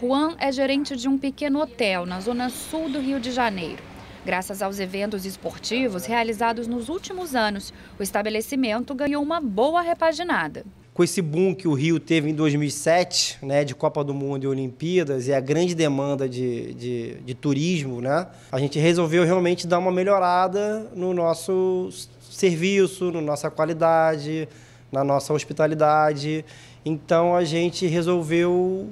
Juan é gerente de um pequeno hotel na zona sul do Rio de Janeiro. Graças aos eventos esportivos realizados nos últimos anos, o estabelecimento ganhou uma boa repaginada. Com esse boom que o Rio teve em 2007, né, de Copa do Mundo e Olimpíadas, e a grande demanda de, de, de turismo, né, a gente resolveu realmente dar uma melhorada no nosso serviço, na nossa qualidade, na nossa hospitalidade. Então a gente resolveu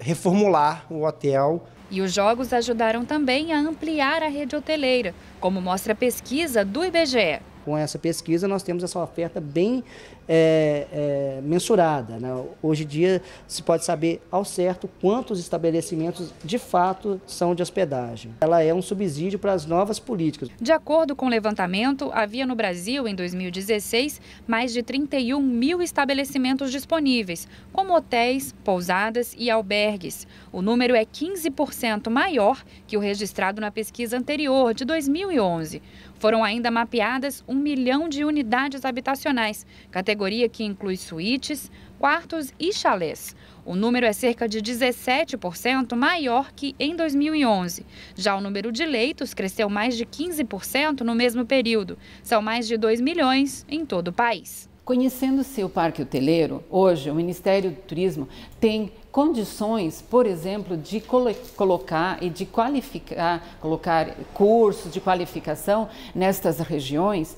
reformular o hotel. E os jogos ajudaram também a ampliar a rede hoteleira, como mostra a pesquisa do IBGE com essa pesquisa, nós temos essa oferta bem é, é, mensurada. Né? Hoje em dia, se pode saber ao certo quantos estabelecimentos de fato são de hospedagem. Ela é um subsídio para as novas políticas. De acordo com o levantamento, havia no Brasil, em 2016, mais de 31 mil estabelecimentos disponíveis, como hotéis, pousadas e albergues. O número é 15% maior que o registrado na pesquisa anterior, de 2011. Foram ainda mapeadas um milhão de unidades habitacionais, categoria que inclui suítes, quartos e chalés. O número é cerca de 17% maior que em 2011. Já o número de leitos cresceu mais de 15% no mesmo período. São mais de 2 milhões em todo o país. Conhecendo seu parque hoteleiro, hoje o Ministério do Turismo tem condições, por exemplo, de colocar e de qualificar, colocar cursos de qualificação nestas regiões,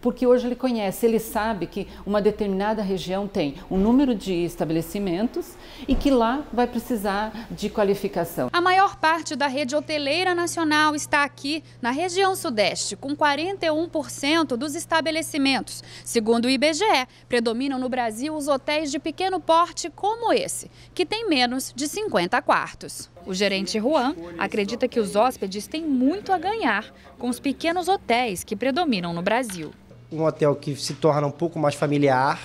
porque hoje ele conhece, ele sabe que uma determinada região tem um número de estabelecimentos e que lá vai precisar de qualificação. A maior parte da rede hoteleira nacional está aqui na região sudeste, com 41% dos estabelecimentos. Segundo o IBGE, predominam no Brasil os hotéis de pequeno porte como esse, que tem em menos de 50 quartos. O gerente Juan acredita que os hóspedes têm muito a ganhar com os pequenos hotéis que predominam no Brasil. Um hotel que se torna um pouco mais familiar,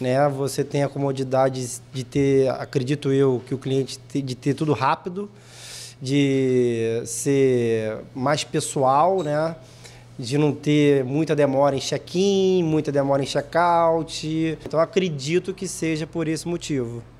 né? Você tem a comodidade de ter, acredito eu, que o cliente de ter tudo rápido, de ser mais pessoal, né? de não ter muita demora em check-in, muita demora em check-out. Então acredito que seja por esse motivo.